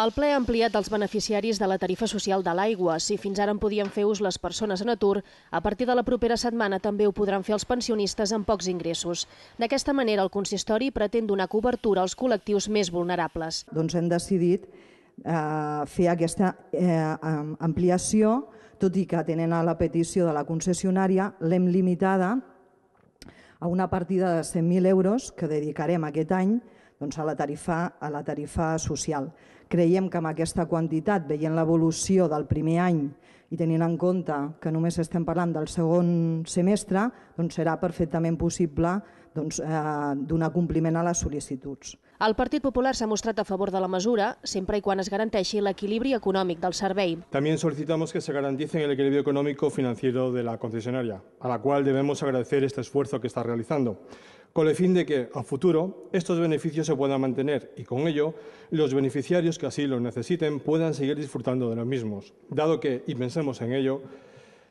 El ple ha ampliat els beneficiaris de la tarifa social de l'aigua. Si fins ara en podien fer ús les persones en atur, a partir de la propera setmana també ho podran fer els pensionistes amb pocs ingressos. D'aquesta manera, el consistori pretén donar cobertura als col·lectius més vulnerables. Doncs hem decidit eh, fer aquesta eh, ampliació, tot i que tenen a la petició de la concessionària, l'hem limitada a una partida de 100.000 euros que dedicarem aquest any doncs, a, la tarifa, a la tarifa social. Creiem que amb aquesta quantitat, veient l'evolució del primer any i tenint en compte que només estem parlant del segon semestre, doncs serà perfectament possible de eh, una a las sol·licituds. El Partit Popular s'ha mostrat a favor de la mesura, siempre y quan es el equilibrio económico del servei. También solicitamos que se garantice el equilibrio económico financiero de la concesionaria, a la cual debemos agradecer este esfuerzo que está realizando, con el fin de que, a futuro, estos beneficios se puedan mantener y, con ello, los beneficiarios que así los necesiten puedan seguir disfrutando de los mismos, dado que, y pensemos en ello,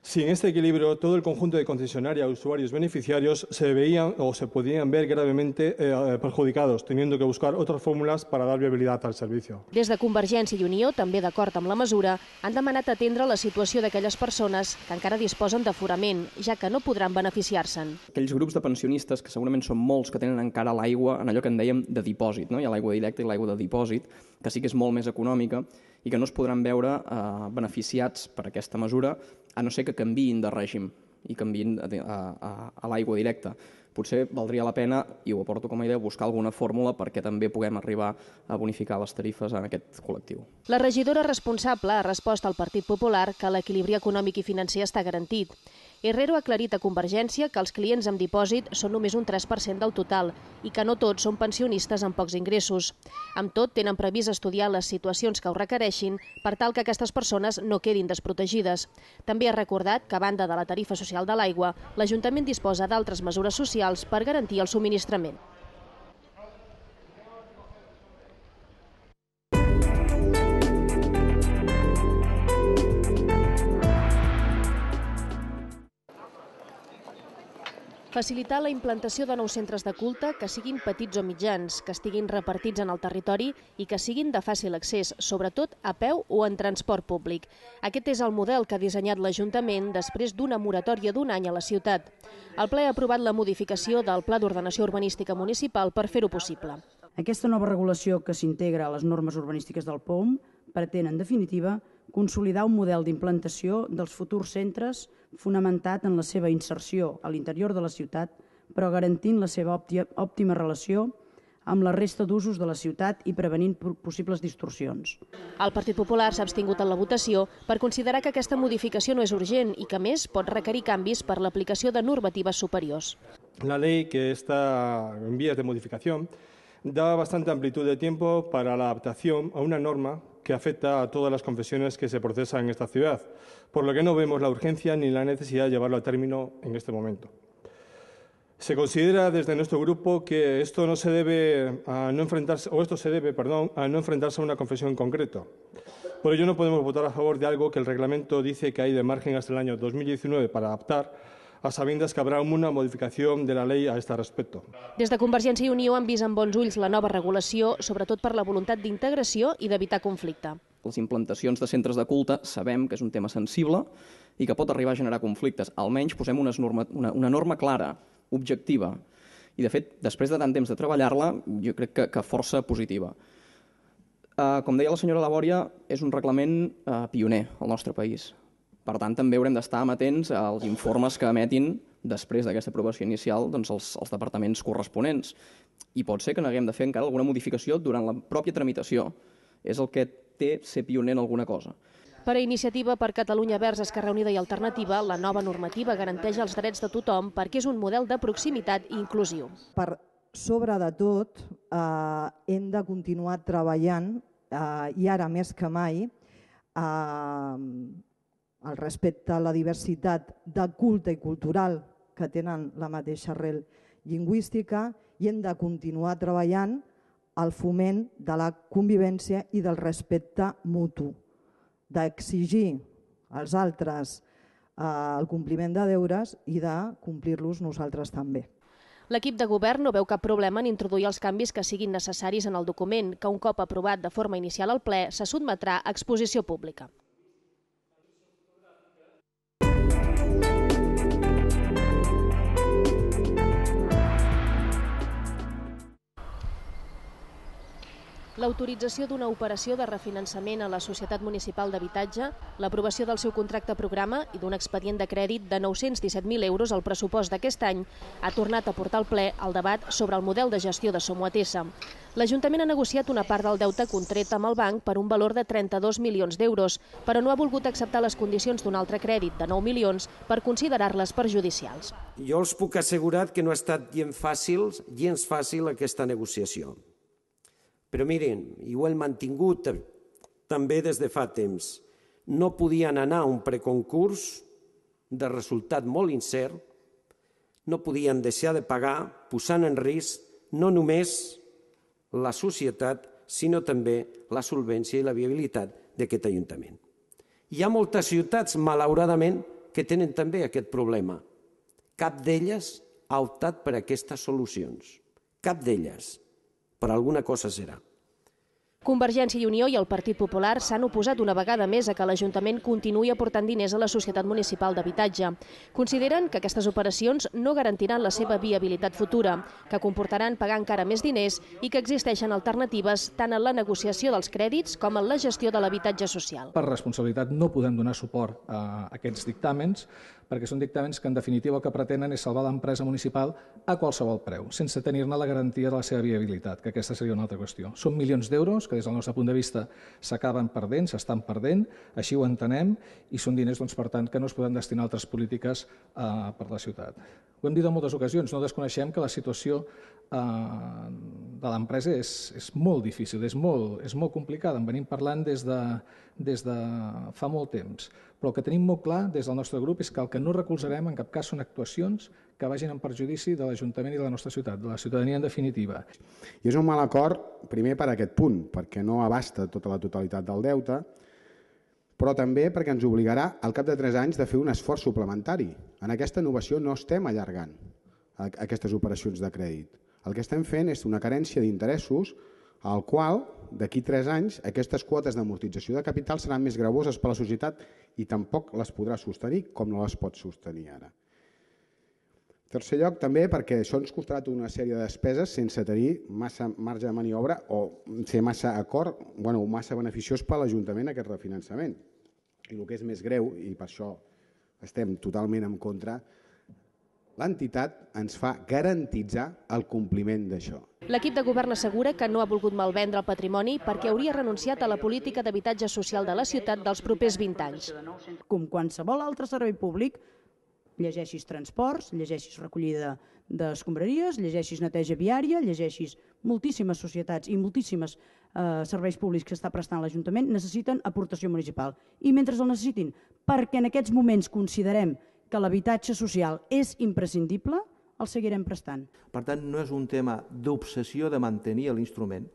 Sin este equilibrio todo el conjunto de concesionarios, usuarios, beneficiarios se veían o se podían ver gravemente eh, perjudicados, teniendo que buscar otras fórmules para dar viabilidad al servicio. Des de Convergència i Unió, també d'acord amb la mesura, han demanat atendre la situació d'aquelles persones que encara disposen d'aforament, ja que no podran beneficiar-se'n. Aquells grups de pensionistes, que segurament són molts, que tenen encara l'aigua en allò que en dèiem de dipòsit, no? hi ha l'aigua directa i l'aigua de dipòsit, que sí que és molt més econòmica i que no es podran veure eh, beneficiats per aquesta mesura a no ser que canviïn de règim i canviïn a, a, a l'aigua directa. Potser valdria la pena, i ho aporto com a idea, buscar alguna fórmula perquè també puguem arribar a bonificar les tarifes en aquest col·lectiu. La regidora responsable ha respost al Partit Popular que l'equilibri econòmic i financer està garantit Herrero ha aclarit a Convergència que els clients amb dipòsit són només un 3% del total i que no tots són pensionistes amb pocs ingressos. Amb tot, tenen previst estudiar les situacions que ho requereixin per tal que aquestes persones no quedin desprotegides. També ha recordat que, a banda de la tarifa social de l'aigua, l'Ajuntament disposa d'altres mesures socials per garantir el subministrament. Facilitar la implantació de nous centres de culte que siguin petits o mitjans, que estiguin repartits en el territori i que siguin de fàcil accés, sobretot a peu o en transport públic. Aquest és el model que ha dissenyat l'Ajuntament després d'una moratòria d'un any a la ciutat. El ple ha aprovat la modificació del Pla d'Ordenació Urbanística Municipal per fer-ho possible. Aquesta nova regulació que s'integra a les normes urbanístiques del POM pretén, en definitiva, consolidar un model d'implantació dels futurs centres fonamentat en la seva inserció a l'interior de la ciutat, però garantint la seva òptima relació amb la resta d'usos de la ciutat i prevenint possibles distorsions. El Partit Popular s'ha abstingut en la votació per considerar que aquesta modificació no és urgent i que, més, pot requerir canvis per l'aplicació de normatives superiors. La llei que està en vies de modificació da bastante amplitud de tiempo para la adaptación a una norma que afecta a todas las confesiones que se procesan en esta ciudad, por lo que no vemos la urgencia ni la necesidad de llevarlo a término en este momento. Se considera desde nuestro grupo que esto no se debe a no enfrentarse a no enfrentarse a una confesión en concreto. Por ello no podemos votar a favor de algo que el reglamento dice que hay de margen hasta el año 2019 para adaptar a sabiendas que habrá una modificación de la ley a este respecto. Des de Convergència i Unió han vist amb bons ulls la nova regulació, sobretot per la voluntat d'integració i d'evitar conflicte. Les implantacions de centres de culte sabem que és un tema sensible i que pot arribar a generar conflictes. Almenys posem unes norma, una, una norma clara, objectiva, i de fet, després de tant temps de treballar-la, jo crec que, que força positiva. Uh, com deia la senyora Labòria, és un reglament uh, pioner al nostre país. Per tant, també haurem d'estar amatents als informes que emetin després d'aquesta aprovació inicial doncs, els, els departaments corresponents. I pot ser que n'haguem de fer encara alguna modificació durant la pròpia tramitació. És el que té ser pioner en alguna cosa. Per a Iniciativa per Catalunya Verge, Esquerra Unida i Alternativa, la nova normativa garanteix els drets de tothom perquè és un model de proximitat i inclusiu. Per sobre de tot, eh, hem de continuar treballant, eh, i ara més que mai, eh, el respecte a la diversitat de culte i cultural que tenen la mateixa arrel lingüística i hem de continuar treballant el foment de la convivència i del respecte mutu, d'exigir als altres eh, el compliment de deures i de complir-los nosaltres també. L'equip de govern no veu cap problema en introduir els canvis que siguin necessaris en el document, que un cop aprovat de forma inicial al ple se sotmetrà a exposició pública. l'autorització d'una operació de refinançament a la Societat Municipal d'Habitatge, l'aprovació del seu contracte programa i d'un expedient de crèdit de 917.000 euros al pressupost d'aquest any, ha tornat a portar al ple el debat sobre el model de gestió de Somoatessa. L'Ajuntament ha negociat una part del deute contret amb el banc per un valor de 32 milions d'euros, però no ha volgut acceptar les condicions d'un altre crèdit de 9 milions per considerar-les perjudicials. Jo els puc assegurar que no ha estat gens fàcil, gens fàcil aquesta negociació. Però miren, i ho hem mantingut eh, també des de fa temps, no podien anar a un preconcurs de resultat molt incert, no podien deixar de pagar, posant en risc no només la societat, sinó també la solvència i la viabilitat d'aquest ajuntament. Hi ha moltes ciutats, malauradament, que tenen també aquest problema. Cap d'elles ha optat per aquestes solucions. Cap d'elles. Para alguna cosa será. Convergència i Unió i el Partit Popular s'han oposat una vegada més a que l'Ajuntament continuï aportant diners a la Societat Municipal d'Habitatge. Consideren que aquestes operacions no garantiran la seva viabilitat futura, que comportaran pagar encara més diners i que existeixen alternatives tant en la negociació dels crèdits com en la gestió de l'habitatge social. Per responsabilitat no podem donar suport a aquests dictàmens perquè són dictàmens que en definitiva el que pretenen és salvar l'empresa municipal a qualsevol preu, sense tenir-ne la garantia de la seva viabilitat, que aquesta seria una altra qüestió. Són milions d'euros que des del nostre punt de vista s'acaben perdent, s'estan perdent, així ho entenem, i són diners, doncs, per tant, que no es poden destinar a altres polítiques eh, per la ciutat. Ho hem dit en moltes ocasions, no desconeixem que la situació eh, de l'empresa és, és molt difícil, és molt, és molt complicada. En venim parlant des de, des de fa molt temps. Però el que tenim molt clar des del nostre grup és que el que no recolzarem en cap cas són actuacions que vagin en perjudici de l'Ajuntament i de la nostra ciutat, de la ciutadania en definitiva. I és un mal acord, primer, per aquest punt, perquè no abasta tota la totalitat del deute, però també perquè ens obligarà al cap de 3 anys de fer un esforç suplementari. En aquesta innovació no estem allargant aquestes operacions de crèdit. El que estem fent és una carència d'interessos al qual, d'aquí tres anys, aquestes quotes d'amortització de capital seran més gravoses per a la societat i tampoc les podrà sostenir com no les pot sostenir ara. En tercer lloc, també perquè això ens costarà tota una sèrie de despeses sense tenir massa marge de maniobra o ser massa acord, bueno, massa beneficiós per a l'Ajuntament aquest refinançament. I el que és més greu, i per això estem totalment en contra, L'entitat ens fa garantitzar el compliment d'això. L'equip de govern assegura que no ha volgut malvendre el patrimoni perquè hauria renunciat a la política d'habitatge social de la ciutat dels propers 20 anys. Com qualsevol altre servei públic, llegeixis transports, llegeixis recollida d'escombraries, llegeixis neteja viària, llegeixis moltíssimes societats i moltíssimes eh, serveis públics que està prestant l'Ajuntament necessiten aportació municipal. I mentre el necessitin, perquè en aquests moments considerem que l'habitatge social és imprescindible, el seguirem prestant. Per tant, no és un tema d'obsessió de mantenir l'instrument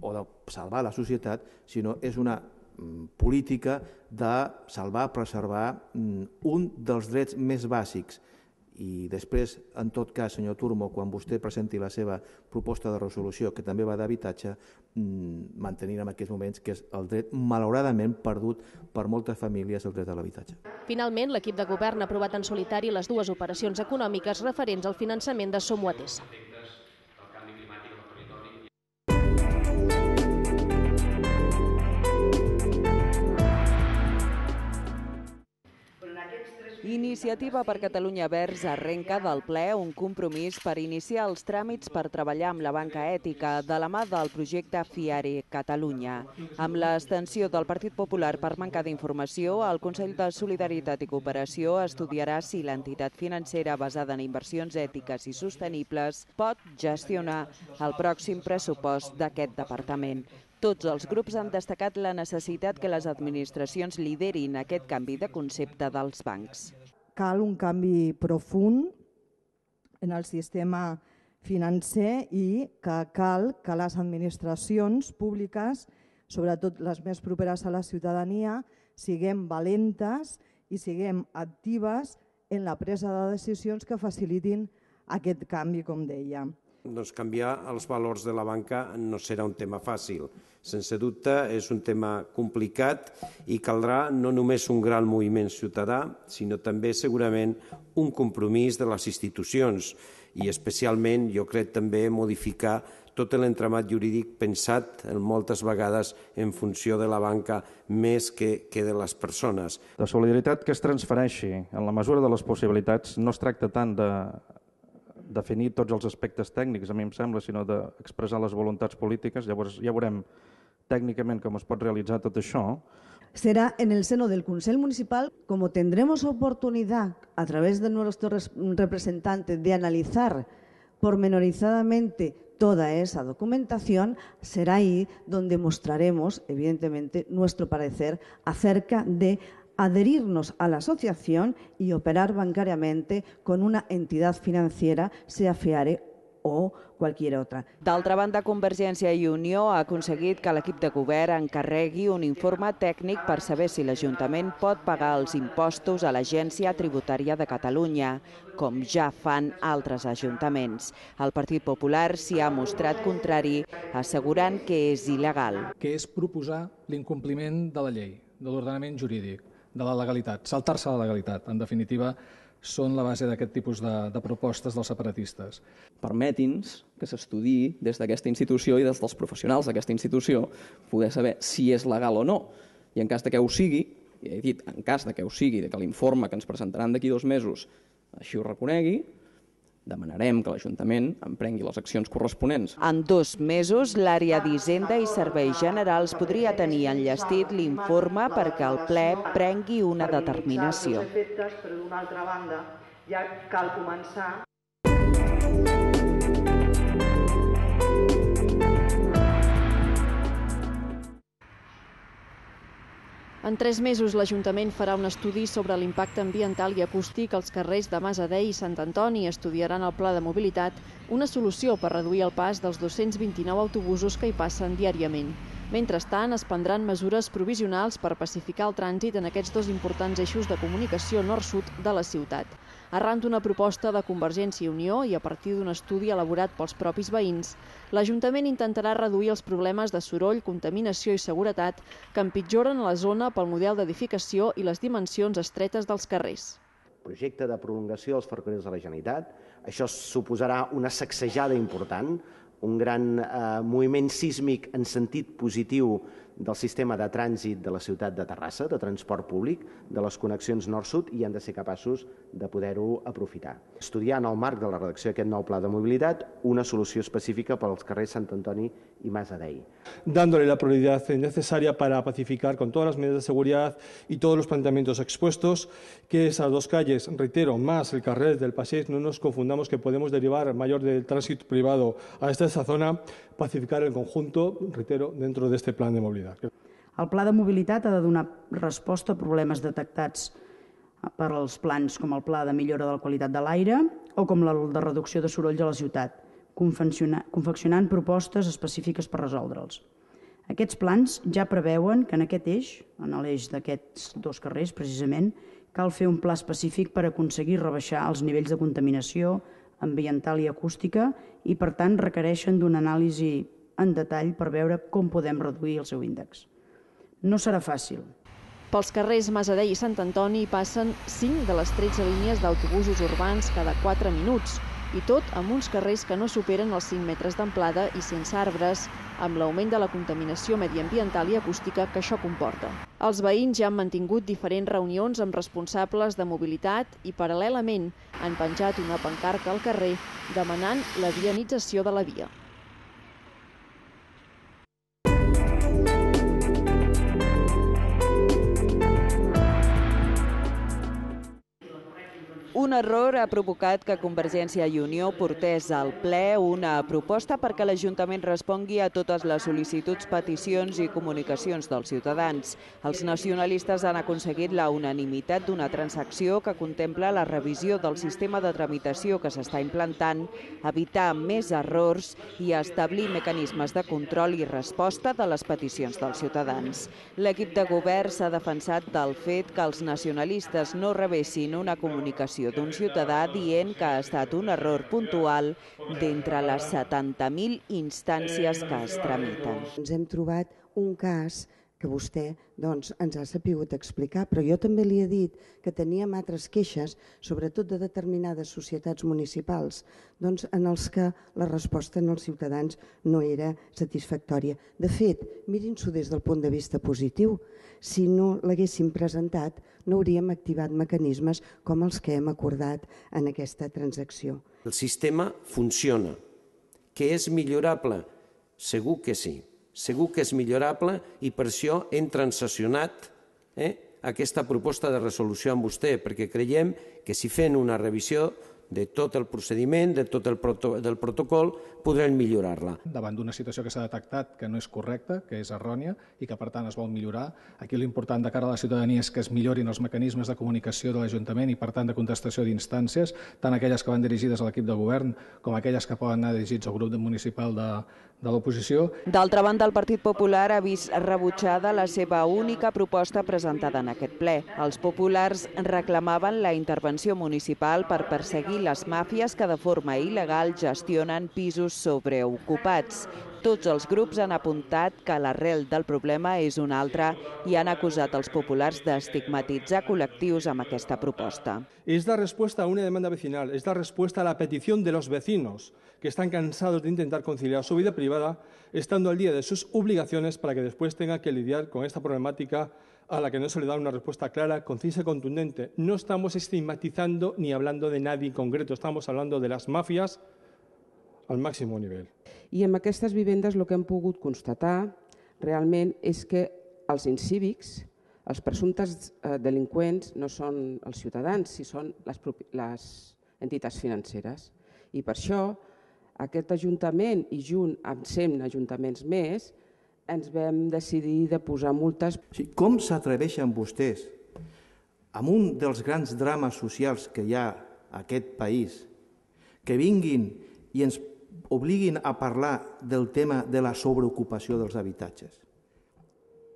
o de salvar la societat, sinó és una mm, política de salvar, preservar mm, un dels drets més bàsics i després, en tot cas, senyor Turmo, quan vostè presenti la seva proposta de resolució, que també va d'habitatge, mm, mantenir en aquests moments, que és el dret, malauradament, perdut per moltes famílies, el dret a l'habitatge. Finalment, l'equip de govern ha aprovat en solitari les dues operacions econòmiques referents al finançament de Somuatessa. Iniciativa per Catalunya Verds arrenca del ple un compromís per iniciar els tràmits per treballar amb la banca ètica de la mà del projecte Fiari Catalunya. Amb l'extensió del Partit Popular per manca d'informació, el Consell de Solidaritat i Cooperació estudiarà si l'entitat financera basada en inversions ètiques i sostenibles pot gestionar el pròxim pressupost d'aquest departament. Tots els grups han destacat la necessitat que les administracions liderin aquest canvi de concepte dels bancs cal un canvi profund en el sistema financer i que cal que les administracions públiques, sobretot les més properes a la ciutadania, siguem valentes i siguem actives en la presa de decisions que facilitin aquest canvi, com deia. Doncs canviar els valors de la banca no serà un tema fàcil sense dubte, és un tema complicat i caldrà no només un gran moviment ciutadà, sinó també, segurament, un compromís de les institucions i, especialment, jo crec també modificar tot l'entramat jurídic pensat eh, moltes vegades en funció de la banca més que, que de les persones. La solidaritat que es transfereixi en la mesura de les possibilitats no es tracta tant de definir tots els aspectes tècnics, a mi em sembla, sinó d'expressar les voluntats polítiques. Llavors ja veurem técnicamente, como es pot realitzar show. Será en el seno del Consejo Municipal como tendremos oportunidad, a través de nuestros representantes, de analizar pormenorizadamente toda esa documentación, será ahí donde mostraremos, evidentemente, nuestro parecer acerca de adherirnos a la asociación y operar bancariamente con una entidad financiera, sea FIARE o qualsevol altra. D'altra banda, Convergència i Unió ha aconseguit que l'equip de govern encarregui un informe tècnic per saber si l'Ajuntament pot pagar els impostos a l'Agència Tributària de Catalunya, com ja fan altres ajuntaments. El Partit Popular s'hi ha mostrat contrari, assegurant que és il·legal. Que és proposar l'incompliment de la llei, de l'ordenament jurídic, de la legalitat, saltar-se la legalitat, en definitiva, són la base d'aquest tipus de, de propostes dels separatistes. Permeti'ns que s'estudi des d'aquesta institució i des dels professionals d'aquesta institució poder saber si és legal o no. I en cas de que ho sigui, ja he dit, en cas de que ho sigui, de que l'informe que ens presentaran d'aquí dos mesos així ho reconegui, Demanarem que l'Ajuntament emprengui les accions corresponents. En dos mesos, l'àrea d'Hisenda i Serveis Generals podria tenir enllestit l'informe perquè el ple prengui una determinació. Per una altra banda, ja cal començar En tres mesos l'Ajuntament farà un estudi sobre l'impacte ambiental i acústic als carrers de Masadei i Sant Antoni i estudiaran el pla de mobilitat, una solució per reduir el pas dels 229 autobusos que hi passen diàriament. Mentrestant, es prendran mesures provisionals per pacificar el trànsit en aquests dos importants eixos de comunicació nord-sud de la ciutat. Arran d'una proposta de Convergència i Unió i a partir d'un estudi elaborat pels propis veïns, l'Ajuntament intentarà reduir els problemes de soroll, contaminació i seguretat que empitjoren la zona pel model d'edificació i les dimensions estretes dels carrers projecte de prolongació dels ferrocarrils de la Generalitat. Això suposarà una sacsejada important, un gran eh, moviment sísmic en sentit positiu del sistema de trànsit de la ciutat de Terrassa, de transport públic, de les connexions nord-sud i han de ser capaços de poder-ho aprofitar. Estudiar en el marc de la redacció d'aquest nou pla de mobilitat una solució específica pels carrers Sant Antoni y más de ahí. Dándole la prioridad necesaria para pacificar con todas las medidas de seguridad y todos los planteamientos expuestos que esas dos calles, reitero, más el carril del Pasés, no nos confundamos que podemos derivar mayor del tránsito privado a esta, zona, pacificar el conjunto, reitero, dentro de este plan de movilidad. El plan de movilidad ha de una respuesta a problemas detectados eh, para los planes como el plan de millora de la calidad del aire o com el de reducció de sorolls a la ciudad. confeccionant propostes específiques per resoldre'ls. Aquests plans ja preveuen que en aquest eix, en l'eix d'aquests dos carrers precisament, cal fer un pla específic per aconseguir rebaixar els nivells de contaminació ambiental i acústica i, per tant, requereixen d'una anàlisi en detall per veure com podem reduir el seu índex. No serà fàcil. Pels carrers Masadell i Sant Antoni passen 5 de les 13 línies d'autobusos urbans cada 4 minuts, i tot amb uns carrers que no superen els 5 metres d'amplada i sense arbres, amb l'augment de la contaminació mediambiental i acústica que això comporta. Els veïns ja han mantingut diferents reunions amb responsables de mobilitat i, paral·lelament, han penjat una pancarta al carrer demanant la vianització de la via. Un error ha provocat que Convergència i Unió portés al ple una proposta perquè l'Ajuntament respongui a totes les sol·licituds, peticions i comunicacions dels ciutadans. Els nacionalistes han aconseguit la unanimitat d'una transacció que contempla la revisió del sistema de tramitació que s'està implantant, evitar més errors i establir mecanismes de control i resposta de les peticions dels ciutadans. L'equip de govern s'ha defensat del fet que els nacionalistes no rebessin una comunicació declaració d'un ciutadà dient que ha estat un error puntual d'entre les 70.000 instàncies que es tramiten. Ens hem trobat un cas que vostè doncs, ens ha sapigut explicar, però jo també li he dit que teníem altres queixes, sobretot de determinades societats municipals, doncs, en els que la resposta en els ciutadans no era satisfactòria. De fet, mirin-s'ho des del punt de vista positiu, si no l'haguéssim presentat no hauríem activat mecanismes com els que hem acordat en aquesta transacció. El sistema funciona, que és millorable, segur que sí, segur que és millorable i per això hem transaccionat eh, aquesta proposta de resolució amb vostè, perquè creiem que si fent una revisió de tot el procediment, de tot el proto del protocol, podrem millorar-la. Davant d'una situació que s'ha detectat que no és correcta, que és errònia i que, per tant, es vol millorar, aquí l'important de cara a la ciutadania és que es millorin els mecanismes de comunicació de l'Ajuntament i, per tant, de contestació d'instàncies, tant aquelles que van dirigides a l'equip de govern com aquelles que poden anar dirigits al grup municipal de, de l'oposició. D'altra banda, el Partit Popular ha vist rebutjada la seva única proposta presentada en aquest ple. Els populars reclamaven la intervenció municipal per perseguir les màfies que de forma il·legal gestionen pisos sobreocupats. Tots els grups han apuntat que l'arrel del problema és un altre i han acusat els populars d'estigmatitzar col·lectius amb aquesta proposta. És la resposta a una demanda vecinal, és la resposta a la petició de los vecinos que estan cansados de intentar conciliar su vida privada estando al dia de sus obligaciones para que después tengan que lidiar con esta problemática a la que no se le da una respuesta clara, concisa y contundente. No estamos estigmatizando ni hablando de nadie en concreto, estamos hablando de las mafias al màxim nivell. I amb aquestes vivendes el que hem pogut constatar realment és que els incívics, els presumptes eh, delinqüents no són els ciutadans, si són les, les entitats financeres. I per això aquest Ajuntament i junt amb 100 ajuntaments més ens vam decidir de posar multes. Sí, com s'atreveixen vostès, amb un dels grans drames socials que hi ha a aquest país, que vinguin i ens obliguin a parlar del tema de la sobreocupació dels habitatges?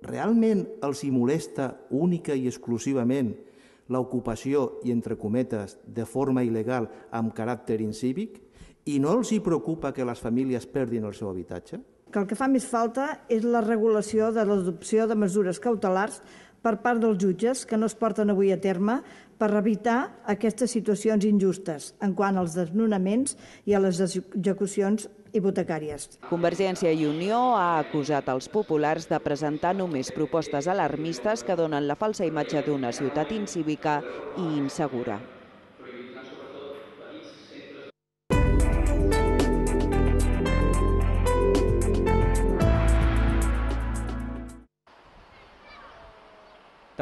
Realment els hi molesta única i exclusivament l'ocupació, i entre cometes, de forma il·legal amb caràcter incívic? I no els hi preocupa que les famílies perdin el seu habitatge? que el que fa més falta és la regulació de l'adopció de mesures cautelars per part dels jutges que no es porten avui a terme per evitar aquestes situacions injustes en quant als desnonaments i a les execucions hipotecàries. Convergència i Unió ha acusat els populars de presentar només propostes alarmistes que donen la falsa imatge d'una ciutat incívica i insegura.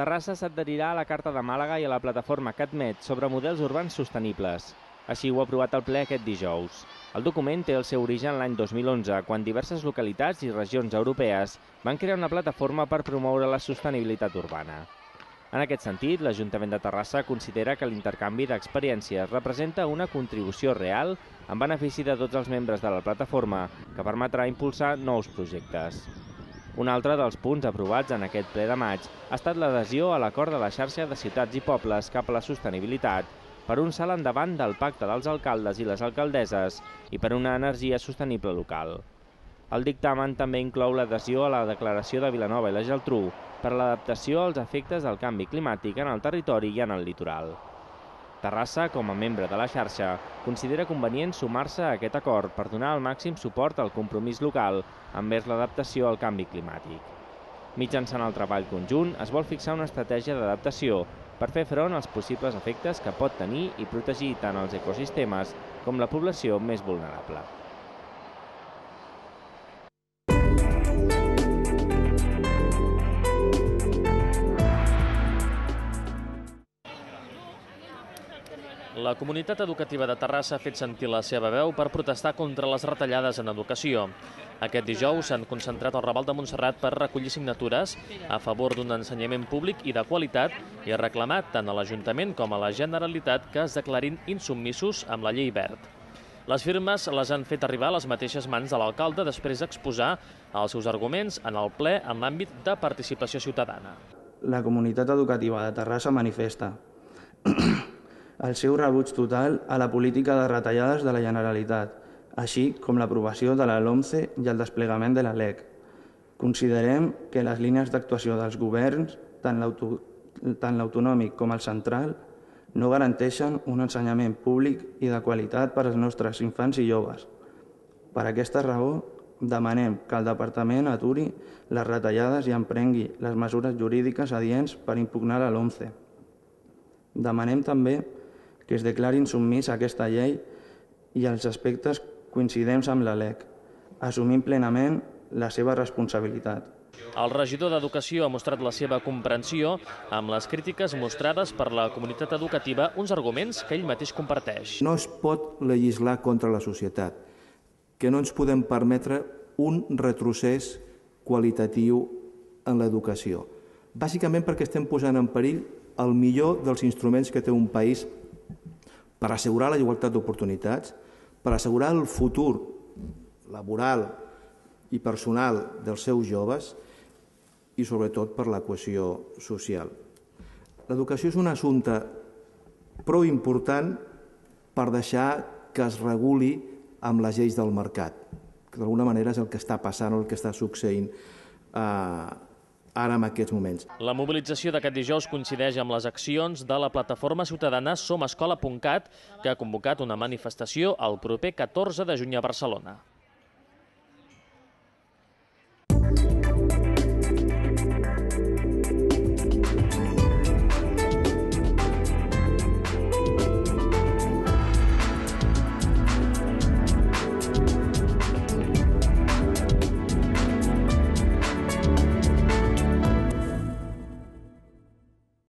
Terrassa s'adherirà a la Carta de Màlaga i a la plataforma CatMed sobre models urbans sostenibles. Així ho ha aprovat el ple aquest dijous. El document té el seu origen l'any 2011, quan diverses localitats i regions europees van crear una plataforma per promoure la sostenibilitat urbana. En aquest sentit, l'Ajuntament de Terrassa considera que l'intercanvi d'experiències representa una contribució real en benefici de tots els membres de la plataforma, que permetrà impulsar nous projectes. Un altre dels punts aprovats en aquest ple de maig ha estat l'adhesió a l'acord de la xarxa de ciutats i pobles cap a la sostenibilitat per un salt endavant del pacte dels alcaldes i les alcaldesses i per una energia sostenible local. El dictamen també inclou l'adhesió a la Declaració de Vilanova i la Geltrú per l'adaptació als efectes del canvi climàtic en el territori i en el litoral. Terrassa, com a membre de la xarxa, considera convenient sumar-se a aquest acord per donar el màxim suport al compromís local envers l'adaptació al canvi climàtic. Mitjançant el treball conjunt, es vol fixar una estratègia d'adaptació per fer front als possibles efectes que pot tenir i protegir tant els ecosistemes com la població més vulnerable. La comunitat educativa de Terrassa ha fet sentir la seva veu per protestar contra les retallades en educació. Aquest dijous s'han concentrat al Raval de Montserrat per recollir signatures a favor d'un ensenyament públic i de qualitat i ha reclamat tant a l'Ajuntament com a la Generalitat que es declarin insubmissos amb la llei verd. Les firmes les han fet arribar a les mateixes mans de l'alcalde després d'exposar els seus arguments en el ple en l'àmbit de participació ciutadana. La comunitat educativa de Terrassa manifesta el seu rebuig total a la política de retallades de la Generalitat, així com l'aprovació de la LOMCE i el desplegament de la LEC. Considerem que les línies d'actuació dels governs, tant l'autonòmic com el central, no garanteixen un ensenyament públic i de qualitat per als nostres infants i joves. Per aquesta raó, demanem que el Departament aturi les retallades i emprengui les mesures jurídiques adients per impugnar la LOMCE. Demanem també que que es declarin submís a aquesta llei i als aspectes coincidents amb la LEC, assumint plenament la seva responsabilitat. El regidor d'Educació ha mostrat la seva comprensió amb les crítiques mostrades per la comunitat educativa, uns arguments que ell mateix comparteix. No es pot legislar contra la societat, que no ens podem permetre un retrocés qualitatiu en l'educació. Bàsicament perquè estem posant en perill el millor dels instruments que té un país per assegurar la igualtat d'oportunitats, per assegurar el futur laboral i personal dels seus joves i, sobretot, per la qüestió social. L'educació és un assumpte prou important per deixar que es reguli amb les lleis del mercat, que d'alguna manera és el que està passant o el que està succeint eh, ara en aquests moments. La mobilització d'aquest dijous coincideix amb les accions de la plataforma ciutadana somescola.cat, que ha convocat una manifestació el proper 14 de juny a Barcelona.